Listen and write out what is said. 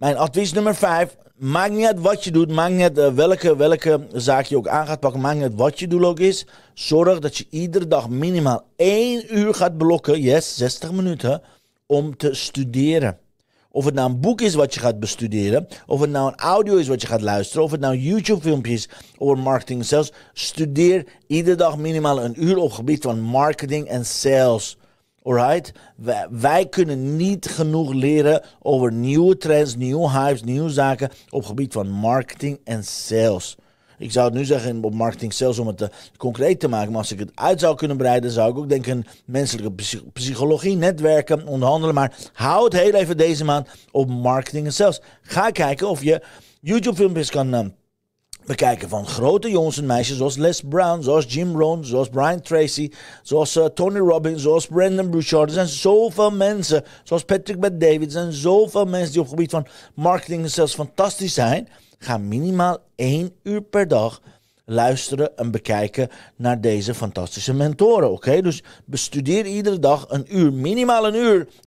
Mijn advies nummer 5. Maakt niet uit wat je doet, maakt niet uit eh, welke, welke zaak je ook aan gaat pakken, maakt niet uit wat je doel ook is. Zorg dat je iedere dag minimaal één uur gaat blokken, yes, 60 minuten, om te studeren. Of het nou een boek is wat je gaat bestuderen, of het nou een audio is wat je gaat luisteren, of het nou YouTube-filmpjes over marketing en sales. Studeer iedere dag minimaal een uur op het gebied van marketing en sales. Alright? Wij, wij, kunnen niet genoeg leren over nieuwe trends, nieuwe hypes, nieuwe zaken op gebied van marketing en sales. Ik zou het nu zeggen op marketing sales om het eh, concreet te maken. Maar als ik het uit zou kunnen breiden, zou ik ook denken menselijke psychologie, netwerken, onderhandelen. Maar hou het heel even deze maand op marketing en sales. Ga kijken of je YouTube filmpjes kan eh, bekijken van grote jongens en meisjes zoals Les Brown, zoals Jim Rohn, zoals Brian Tracy, zoals eh, Tony Robbins, zoals Brandon Bouchard. Er zijn zoveel mensen, zoals Patrick Bad David, er zijn zoveel mensen die op gebied van marketing zelfs fantastisch zijn. Ga minimaal één uur per dag luisteren en bekijken naar deze fantastische mentoren. Oké, dus bestudeer iedere dag een uur, minimaal een uur,